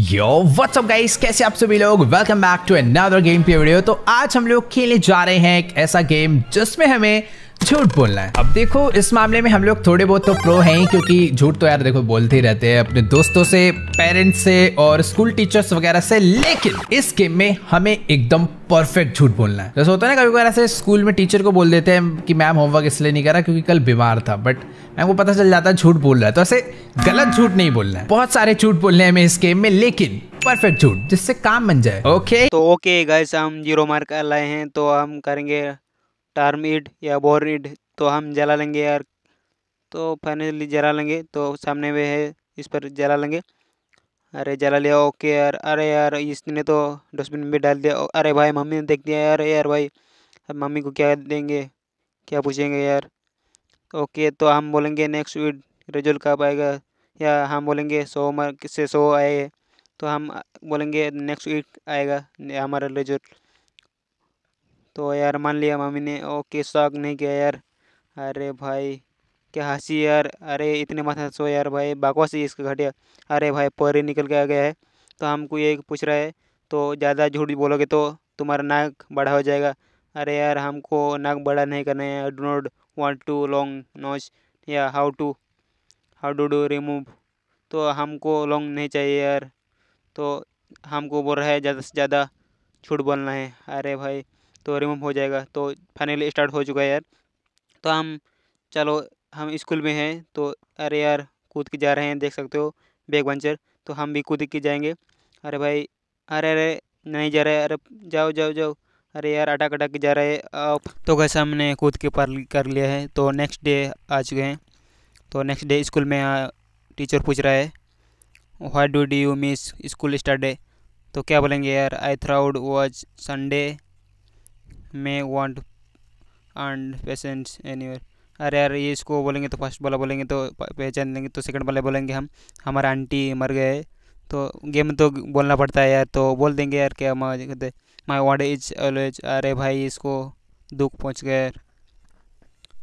what's up guys कैसे आप सभी लोग welcome back to another game play video तो आज हम लोग खेलने जा रहे हैं एक ऐसा गेम जिसमें हमें झूठ बोलना है अब देखो इस मामले में हम लोग थोड़े बहुत तो प्रो हैं क्योंकि झूठ तो यार देखो बोलते ही रहते हैं अपने दोस्तों से पेरेंट्स से और स्कूल टीचर्स वगैरह से लेकिन इस गेम में हमें एकदम परफेक्ट झूठ बोलना है जैसे होता है ना कभी कभी ऐसे स्कूल में टीचर को बोल देते हैं कि मैम होमवर्क इसलिए नहीं करा क्योंकि कल बीमार था बट मैम को पता चल जाता है झूठ बोल रहा है तो ऐसे गलत झूठ नहीं बोलना है बहुत सारे झूठ बोलने हैं हमें इस गेम में लेकिन परफेक्ट झूठ जिससे काम बन जाए ओके तो ओके गाइस हम जीरो मार्क लाए हैं तो हम करेंगे टार्मिड या बोरिड तो हम जला लेंगे यार तो फाइनली जला लेंगे तो सामने में है इस पर जला लेंगे अरे जला लिया ओके यार अरे यार इसने तो डस्टबिन में डाल दिया अरे भाई मम्मी ने देख दिया यार यार भाई अब मम्मी को क्या देंगे क्या पूछेंगे यार ओके तो हम बोलेंगे नेक्स्ट वीक रिजल्ट कब आएगा या हम बोलेंगे सो मार्क से सो आए तो हम बोलेंगे नेक्स्ट वीक आएगा हमारा रिजल्ट तो यार मान लिया मम्मी ने ओके शौक नहीं किया यार अरे भाई क्या हंसी यार अरे इतने मत हंसो यार भाई बकवास ही इसका घटिया अरे भाई पौरी निकल के आ गया है तो हमको ये पूछ रहा है तो ज़्यादा झूठ बोलोगे तो तुम्हारा नाक बड़ा हो जाएगा अरे यार हमको नाक बड़ा नहीं करना है I do not want to long notch या how to how do do remove तो हमको लॉन्ग नहीं चाहिए यार तो हमको बोल रहा है ज़्यादा से ज़्यादा झूठ बोलना है अरे भाई तो रिमूव हो जाएगा तो फाइनली स्टार्ट हो चुका है यार तो हम चलो हम स्कूल में हैं तो अरे यार कूद के जा रहे हैं देख सकते हो बैग पंचर तो हम भी कूद के जाएंगे अरे भाई अरे अरे नहीं जा रहे अरे जाओ जाओ जाओ अरे यार अटक अटक के जा रहे हैं आप तो कैसे हमने कूद के पार कर लिया है तो नेक्स्ट डे आ चुके हैं तो नेक्स्ट डे स्कूल में आ, टीचर पूछ रहा है why do do you miss school start day तो क्या बोलेंगे यार आई थ्राउड वॉज संडे मे वांट एंड पेशेंट एनी अरे यार ये इसको बोलेंगे तो फर्स्ट वाला बोलेंगे तो पहचान लेंगे तो सेकंड वाले बोलेंगे हम हमारा आंटी मर गए तो गेम तो बोलना पड़ता है यार तो बोल देंगे यार क्या माँ कहते माई वॉन्ट इज ऑलवेज अरे भाई इसको दुख पहुँच गया यार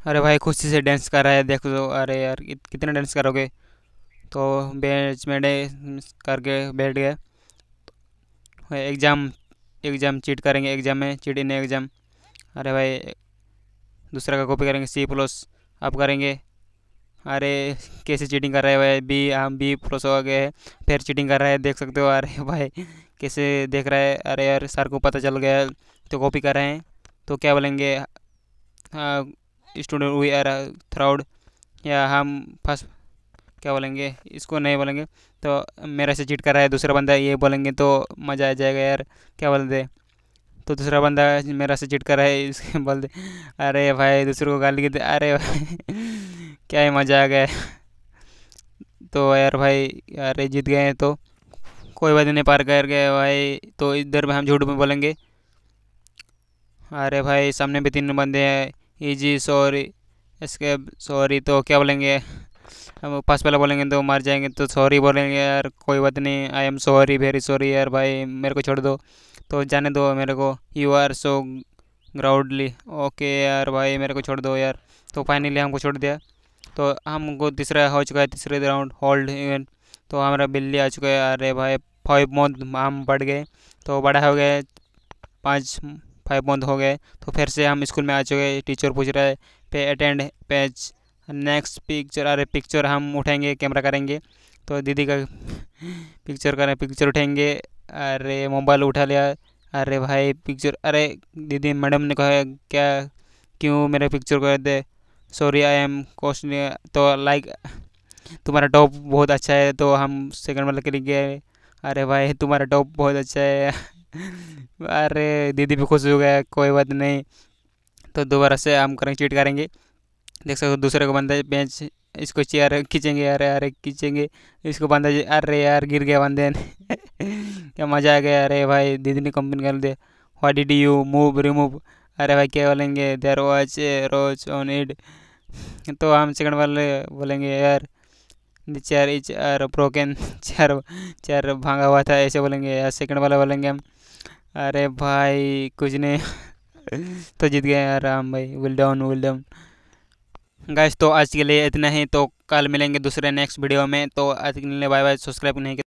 अरे भाई खुशी से डांस कर रहा है देख लो अरे यार कितना डांस करोगे तो बेंच में करके बैठ गए एग्ज़ाम तो, एग्ज़ाम चीट करेंगे एग्ज़ाम में चीट इन एग्ज़ाम अरे भाई दूसरा का कॉपी करेंगे सी प्लस आप करेंगे अरे कैसे चीटिंग कर रहे हैं भाई बी हम बी प्लस हो गए फिर चीटिंग कर रहे हैं देख सकते हो अरे भाई कैसे देख रहा है अरे यार सर को पता चल गया तो कॉपी कर रहे हैं तो क्या बोलेंगे स्टूडेंट वी आर थ्राउड या हम फर्स्ट क्या बोलेंगे इसको नहीं बोलेंगे तो मेरे से चीट कर रहा है दूसरा बंदा ये बोलेंगे तो मज़ा आ जाएगा यार क्या बोलते तो दूसरा बंदा मेरा से चिट कर रहा है इसके बोल दे अरे भाई दूसरे को गाली दे अरे भाई क्या ही मज़ा आ गया तो यार भाई अरे जीत गए तो कोई बात नहीं पार कर गए भाई तो इधर में हम झूठ में बोलेंगे अरे भाई सामने भी तीन बंदे हैं इजी सॉरी इसके सॉरी तो क्या बोलेंगे हम पास वाला बोलेंगे तो मर जाएंगे तो सॉरी बोलेंगे यार कोई बात नहीं I am sorry very sorry यार भाई मेरे को छोड़ दो तो जाने दो मेरे को you are so proudly okay यार भाई मेरे को छोड़ दो यार तो फाइनली हमको छोड़ दिया तो हमको तीसरा हो चुका है तीसरे राउंड होल्ड इवेंट तो हमारा बिल्ली आ चुका है अरे भाई फाइव मंथ हम बढ़ गए तो बड़ा हो गए पाँच फाइव मंथ हो गए तो फिर से हम स्कूल में आ चुके हैं टीचर पूछ रहा है पे अटेंड पेज नेक्स्ट पिक्चर अरे पिक्चर हम उठेंगे कैमरा करेंगे तो दीदी का पिक्चर करें पिक्चर उठेंगे अरे मोबाइल उठा लिया अरे भाई पिक्चर अरे दीदी मैडम ने कहा क्या क्यों मेरे पिक्चर कर दे सॉरी आई एम कॉस्ट तो लाइक तुम्हारा टॉप बहुत अच्छा है तो हम सेकंड के लिए गए अरे भाई तुम्हारा टॉप बहुत अच्छा है अरे दीदी भी खुश हो गया कोई बात नहीं तो दोबारा से हम करेंगे चीट करेंगे देख सकते हो दूसरे को बंदा बेंच इसको चेयर खींचेंगे अरे अरे खींचेंगे इसको बंदा अरे यार गिर गया बंदे ने क्या मज़ा आ गया अरे भाई दीदी ने कंप्लेन कर दिया what did you move remove अरे भाई क्या बोलेंगे देर वॉच रोज ऑन इड तो हम सेकंड वाले बोलेंगे यार chair each are broken chair chair भांगा हुआ था ऐसे बोलेंगे यार सेकंड वाले बोलेंगे हम अरे भाई कुछ नहीं तो जीत गए यार हम भाई well done well done guys तो आज के लिए इतना ही तो कल मिलेंगे दूसरे नेक्स्ट वीडियो में तो आज के लिए बाय बाय सब्सक्राइब नहीं